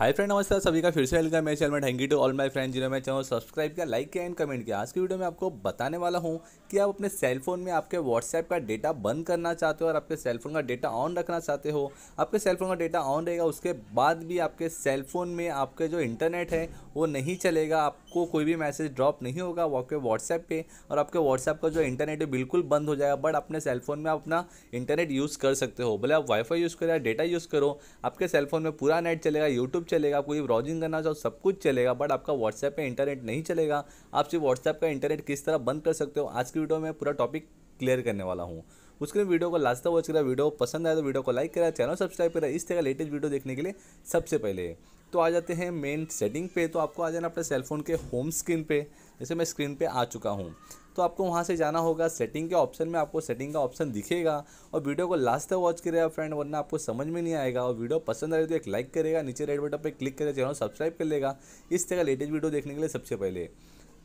hi friend नमस्कार सभी का फिर से वेलकम मेरे चैनल में thank you to all my friend जिन्होंने चैनल सब्सक्राइब किया लाइक किया एंड कमेंट किया आज की वीडियो में आपको बताने वाला हूं कि आप अपने सेलफोन में आपके व्हाट्सएप का डेटा बंद करना चाहते हो और आपके सेलफोन का डेटा ऑन रखना चाहते हो आपके सेलफोन का डेटा ऑन रहेगा उसके बाद भी आपके सेलफोन में आपके जो इंटरनेट है वो नहीं चलेगा आपको कोई भी मैसेज ड्रॉप नहीं होगा वो आपके व्हाट्सएप पर और आपके व्हाट्सएप का जो इंटरनेट है बिल्कुल बंद हो जाएगा बट अपने सेलफोन में आप अपना इंटरनेट यूज़ कर सकते हो भले आप वाईफाई यूज़ करो या डेटा यूज़ करो आपके सेलफोन में पूरा नेट चलेगा यूट्यूब चलेगा आपको ये ब्राउजिंग करना चाहो सब कुछ चलेगा बट आपका व्हाट्सएप पे इंटरनेट नहीं चलेगा आप सिर्फ व्हाट्सएप का इंटरनेट किस तरह बंद कर सकते हो आज की वीडियो में पूरा टॉपिक क्लियर करने वाला हूँ उसके लिए वीडियो को लास्ट तक वॉच करा वीडियो पसंद आया तो वीडियो को लाइक करा चैनल सब्सक्राइब करा इस तरह लेटेस्ट वीडियो देखने के लिए सबसे पहले तो आ जाते हैं मेन सेटिंग पे तो आपको आ जाना अपने सेलफोन के होम स्क्रीन पे जैसे मैं स्क्रीन पे आ चुका हूँ तो आपको वहाँ से जाना होगा सेटिंग के ऑप्शन में आपको सेटिंग का ऑप्शन दिखेगा और वीडियो को लास्ट तक वॉच करेगा फ्रेंड वरना आपको समझ में नहीं आएगा और वीडियो पसंद आए तो एक लाइक करेगा नीचे रेड बटन पर क्लिक करेगा चैनल सब्सक्राइब कर लेगा इस तरह लेटेस्ट वीडियो देखने के लिए सबसे पहले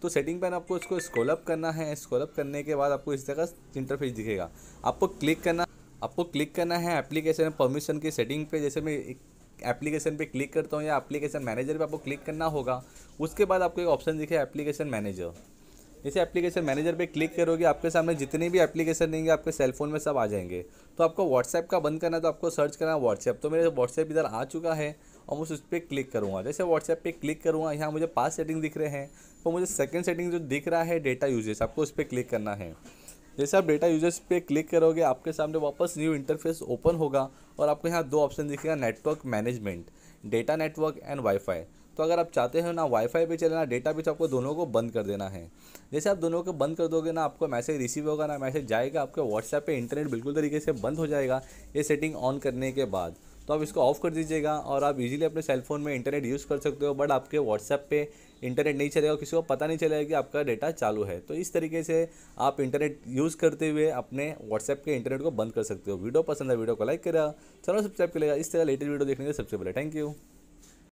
तो सेटिंग पैन आपको इसको अप करना है स्कोलअप करने के बाद आपको इस तरह का इंटरफेस दिखेगा आपको क्लिक करना आपको क्लिक करना है एप्लीकेशन परमिशन की सेटिंग पे जैसे मैं एप्लीकेशन पे क्लिक करता हूँ या एप्लीकेशन मैनेजर पे आपको क्लिक करना होगा उसके बाद आपको एक ऑप्शन दिखे एप्लीकेशन मैनेजर जैसे एप्लीकेशन मैनेजर पे क्लिक करोगे आपके सामने जितने भी एप्लीकेशन देंगे आपके सेलफोन में सब आ जाएंगे तो आपको व्हाट्सएप का बंद करना है तो आपको सर्च करना है व्हाट्सएप तो मेरे व्हाट्सएप इधर आ चुका है और मैं उस पर क्लिक करूँगा जैसे व्हाट्सएप पे क्लिक करूँगा यहाँ मुझे पाँच सेटिंग दिख रहे हैं तो मुझे सेकेंड सेटिंग जो दिख रहा है डेटा यूजेस आपको उस पर क्लिक करना है जैसे आप डेटा यूजर्स पे क्लिक करोगे आपके सामने वापस न्यू इंटरफेस ओपन होगा और आपको यहाँ दो ऑप्शन दिखेगा network management data network and wifi तो अगर आप चाहते हो ना वाईफाई पे चलेना डेटा डेटा तो आपको दोनों को बंद कर देना है जैसे आप दोनों को बंद कर दोगे ना आपको मैसेज रिसीव होगा ना मैसेज जाएगा आपके व्हाट्सएप पे इंटरनेट बिल्कुल तरीके से बंद हो जाएगा ये सेटिंग ऑन करने के बाद तो आप इसको ऑफ़ कर दीजिएगा और आप इजीली अपने सेलफोन में इंटरनेट यूज़ कर सकते हो बट आपके व्हाट्सएप पे इंटरनेट नहीं चलेगा किसी को पता नहीं चलेगा कि आपका डेटा चालू है तो इस तरीके से आप इंटरनेट यूज़ करते हुए अपने व्हाट्सएप के इंटरनेट को बंद कर सकते हो वीडियो पसंद है वीडियो को लाइक करेगा चलो सब्सक्राइब करेगा इस तरह लेटेस्ट वीडियो देखने के सबसे पहले थैंक यू